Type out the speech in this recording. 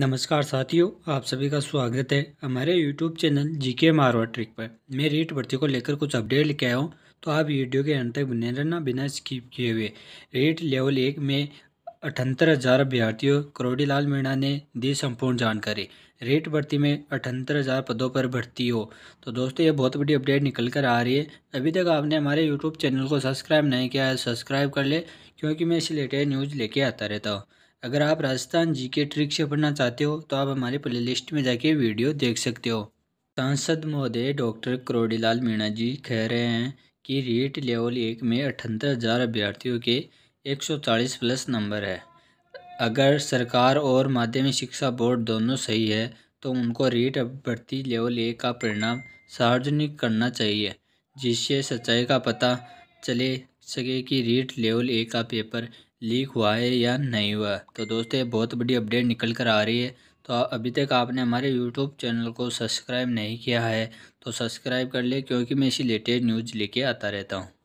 नमस्कार साथियों आप सभी का स्वागत है हमारे यूट्यूब चैनल जी के मारवा ट्रिक पर मैं रेट भर्ती को लेकर कुछ अपडेट लेके आया हूँ तो आप वीडियो के अंत तक बने रहना बिना स्किप किए हुए रेट लेवल एक में अठहत्तर हज़ार अभ्यर्थियों करोड़ीलाल मीणा ने दी संपूर्ण जानकारी रेट भर्ती में अठहत्तर हज़ार पदों पर भर्ती हो तो दोस्तों ये बहुत बड़ी अपडेट निकल कर आ रही है अभी तक आपने हमारे यूट्यूब चैनल को सब्सक्राइब नहीं किया है सब्सक्राइब कर ले क्योंकि मैं इसी लेटेस्ट न्यूज़ लेके आता रहता हूँ अगर आप राजस्थान जी के ट्रिक से पढ़ना चाहते हो तो आप हमारे प्लेलिस्ट में जाके वीडियो देख सकते हो सांसद महोदय डॉक्टर करोड़ीलाल मीणा जी कह रहे हैं कि रीट लेवल एक में अठहत्तर हज़ार अभ्यर्थियों के 140 प्लस नंबर है अगर सरकार और माध्यमिक शिक्षा बोर्ड दोनों सही है तो उनको रीट भर्ती लेवल एक का परिणाम सार्वजनिक करना चाहिए जिससे सच्चाई का पता चले सके कि रीट लेवल ए का पेपर लीक हुआ है या नहीं हुआ तो दोस्तों ये बहुत बड़ी अपडेट निकल कर आ रही है तो अभी तक आपने हमारे यूट्यूब चैनल को सब्सक्राइब नहीं किया है तो सब्सक्राइब कर ले क्योंकि मैं इसी लेटेस्ट न्यूज़ लेके आता रहता हूँ